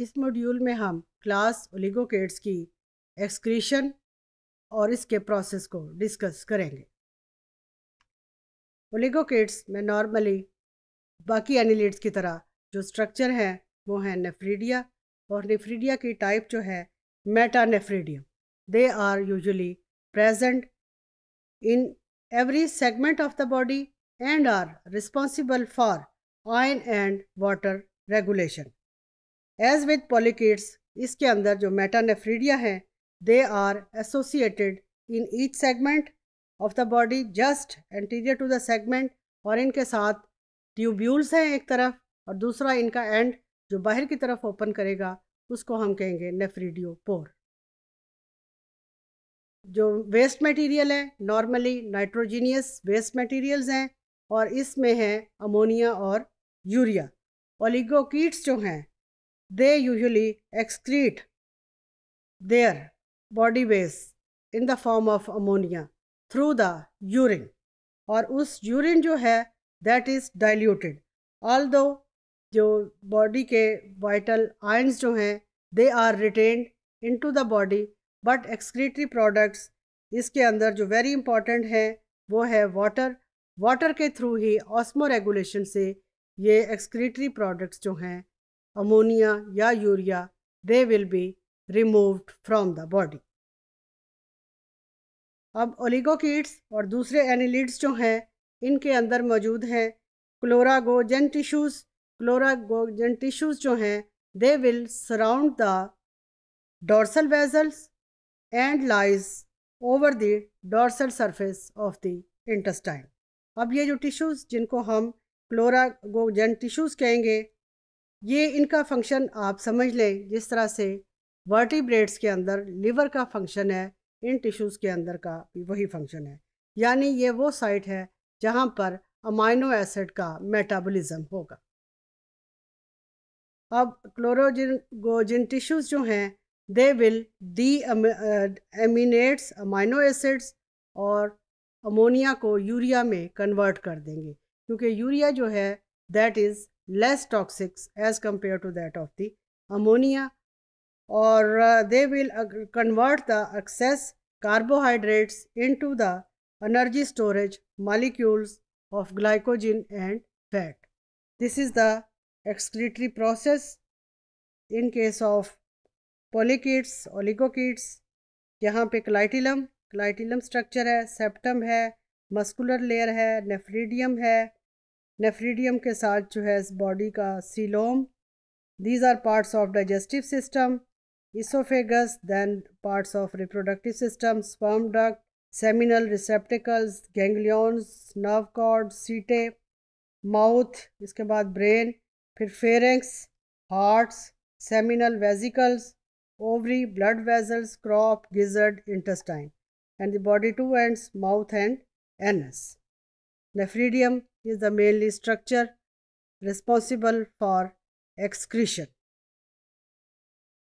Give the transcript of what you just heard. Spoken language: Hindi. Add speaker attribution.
Speaker 1: इस मॉड्यूल में हम क्लास ओलिगोकेट्स की एक्सक्रीशन और इसके प्रोसेस को डिस्कस करेंगे ओलिगोकेट्स में नॉर्मली बाकी एनिलिट्स की तरह जो स्ट्रक्चर हैं वो हैं नेफ्रीडिया और नेफ्रीडिया की टाइप जो है metanephridium they are usually present in every segment of the body and are responsible for ion and water regulation as with polychaetes इसके अंदर जो मेटानेफ्रीडिया हैं they are associated in each segment of the body just anterior to the segment और इनके साथ ट्यूब्यूल्स हैं एक तरफ और दूसरा इनका एंड जो बाहर की तरफ ओपन करेगा उसको हम कहेंगे नेफ्रीडियोपोर जो वेस्ट मटेरियल है नॉर्मली नाइट्रोजीनियस वेस्ट मटेरियल्स हैं और इसमें हैं अमोनिया और यूरिया ओलिगोकीट्स जो हैं they usually excrete their body waste in the form of ammonia through the urine और उस यूरिन जो है दैट इज़ डाइल्यूटेड ऑल दो जो बॉडी के वाइटल आयंस जो हैं they are retained into the body but excretory products इसके अंदर जो वेरी इंपॉर्टेंट है वो है वाटर वाटर के थ्रू ही ऑस्मो रेगुलेशन से ये एक्सक्रीटरी प्रोडक्ट्स जो हैं ammonia ya urea, they will be removed from the body. अब ओलिगोकीट्स और दूसरे एनिलिड्स जो हैं इनके अंदर मौजूद हैं क्लोरागोजन टिश्यूज़ क्लोरागोजन टिश्यूज़ जो हैं they will surround the dorsal vessels and lies over the dorsal surface of the intestine अब ये जो टिश्यूज़ जिनको हम क्लोरागोजन टिश्यूज़ कहेंगे ये इनका फंक्शन आप समझ लें जिस तरह से वर्टिब्रेट्स के अंदर लिवर का फंक्शन है इन टिश्यूज़ के अंदर का भी वही फंक्शन है यानी ये वो साइट है जहाँ पर अमाइनो एसिड का मेटाबॉलिज्म होगा अब क्लोरोजिन टिश्यूज़ जो हैं they will deaminates amino acids और अमोनिया को यूरिया में कन्वर्ट कर देंगे क्योंकि यूरिया जो है that is less toxic as compared to that of the ammonia or uh, they will uh, convert the excess carbohydrates into the energy storage molecules of glycogen and fat. This is the excretory process in case of polykids, oligokids. yahan pe clitellum clitellum structure hai septum hai muscular layer hai nephridium hai nephridium के साथ जो है इस बॉडी का coelom these are parts of digestive system oesophagus then parts of reproductive system sperm duct seminal receptacles ganglions nerve cord setae mouth इसके बाद ब्रेन फिर pharynx hearts seminal vesicles ovary blood vessels crop gizzard intestine and the body two ends mouth and anus Nephridium is the mainly structure responsible for excretion.